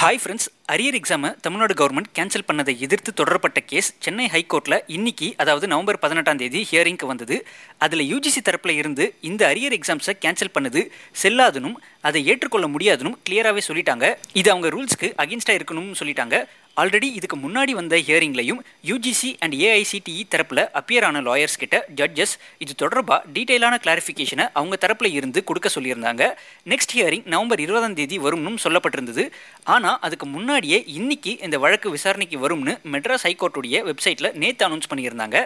hi friends arrear எக்ஸாமை Tamil Nadu government cancel பண்ணதை எதிர்த்து தொடரப்பட்ட கேஸ் சென்னை ஹைகோர்ட்டில் இன்னைக்கு அதாவது நவம்பர் பதினெட்டாம் தேதி ஹியரிங்க்கு வந்தது அதில் யூஜிசி தரப்பில் இருந்து இந்த அரியர் எக்ஸாம்ஸை கேன்சல் பண்ணது செல்லாதுனும் அதை ஏற்றுக்கொள்ள முடியாதுனும் கிளியராகவே சொல்லிட்டாங்க இது அவங்க ரூல்ஸ்க்கு அகேன்ஸ்டாக இருக்கணும்னு சொல்லிட்டாங்க ஆல்ரெடி இதுக்கு முன்னாடி வந்த ஹியரிங்லையும் யூஜிசி அண்ட் ஏஐசிடிஇ தரப்பில் அப்பியர் ஆன லாயர்ஸ் கிட்ட ஜட்ஜஸ் இது தொடர்பாக டீட்டெயிலான கிளாரிஃபிகேஷனை அவங்க தரப்பில் இருந்து கொடுக்க சொல்லியிருந்தாங்க நெக்ஸ்ட் ஹியரிங் நவம்பர் இருபதாம் தேதி வரும்னு சொல்லப்பட்டிருந்தது ஆனால் அதுக்கு முன்னாடியே இன்னைக்கு இந்த வழக்கு விசாரணைக்கு வரும்னு மெட்ராஸ் ஹைகோர்ட்டுடைய வெப்சைட்டில் நேற்று அனௌன்ஸ் பண்ணியிருந்தாங்க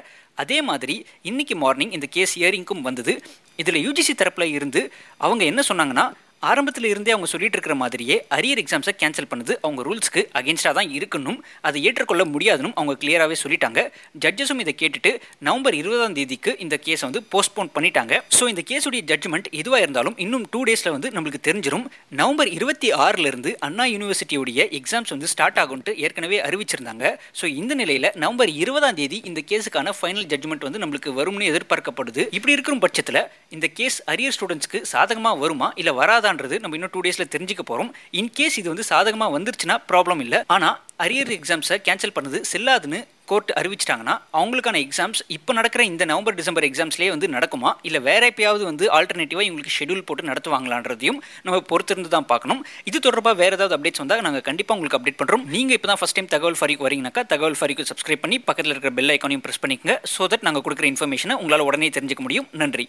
அதே மாதிரி இன்னைக்கு மார்னிங் இந்த கேஸ் ஹியரிங்க்கும் வந்தது இதில் யூஜிசி தரப்பில் இருந்து அவங்க என்ன சொன்னாங்கன்னா ஆரம்பத்தில் இருந்தே அவங்க சொல்லிட்டு இருக்கிற மாதிரியே அரியர் எக்ஸாம்ஸை கேன்சல் பண்ணுது அவங்க ரூல்ஸ்க்கு அகேன்ஸ்டாக தான் இருக்கணும் அதை ஏற்றுக்கொள்ள முடியாதுன்னு அவங்க கிளியராகவே சொல்லிட்டாங்க ஜட்ஜஸும் இதை கேட்டுட்டு நவம்பர் இருபதாம் தேதிக்கு இந்த கேஸை வந்து போஸ்ட்போன் பண்ணிட்டாங்க ஸோ இந்த கேஸுடைய ஜட்ஜ்மெண்ட் எதுவாக இருந்தாலும் இன்னும் டூ டேஸில் வந்து நம்மளுக்கு தெரிஞ்சிடும் நவம்பர் இருபத்தி ஆறிலிருந்து அண்ணா யூனிவர்சிட்டியுடைய எக்ஸாம்ஸ் வந்து ஸ்டார்ட் ஆகும்ட்டு ஏற்கனவே அறிவிச்சிருந்தாங்க ஸோ இந்த நிலையில் நவம்பர் இருபதாம் தேதி இந்த கேஸுக்கான ஃபைனல் ஜட்ஜ்மெண்ட் வந்து நம்மளுக்கு வரும்னு எதிர்பார்க்கப்படுது இப்படி இருக்கும் பட்சத்தில் இந்த கேஸ் அரியர் ஸ்டூடெண்ட்ஸ்க்கு சாதகமாக வருமா இல்லை வராதான் என்னன்றது நம்ம இன்னும் டூ டேஸில் தெரிஞ்சுக்க போகிறோம் இன்கேஸ் இது வந்து சாதகமாக வந்துருச்சுன்னா ப்ராப்ளம் இல்லை ஆனால் அரியர் எக்ஸாம்ஸை கேன்சல் பண்ணது செல்லாதுன்னு கோர்ட் அறிவிச்சிட்டாங்கன்னா அவங்களுக்கான எக்ஸாம்ஸ் இப்போ நடக்கிற இந்த நவம்பர் டிசம்பர் எக்ஸாம்ஸ்லேயே வந்து நடக்குமா இல்லை வேற எப்பயாவது வந்து ஆல்டர்னேட்டிவாக இவங்களுக்கு ஷெடியூல் போட்டு நடத்துவாங்களான்றதையும் நம்ம பொறுத்திருந்து தான் பார்க்கணும் இது தொடர்பாக வேறு ஏதாவது அப்டேட்ஸ் வந்தால் நாங்கள் கண்டிப்பாக உங்களுக்கு அப்டேட் பண்ணுறோம் நீங்கள் இப்போ தான் ஃபஸ்ட் டைம் தகவல் ஃபரிக்கு வரீங்கனாக்கா தகவல் ஃபரிக்கு சப்ஸ்கிரைப் பண்ணி பக்கத்தில் இருக்கிற பெல் ஐக்கானையும் ப்ரெஸ் பண்ணிக்கங்க ஸோ தட் நாங்கள் கொடுக்குற இன்ஃபர்மேஷனை உங்களால் உடனே தெரிஞ்சுக்க முடியும் நன்றி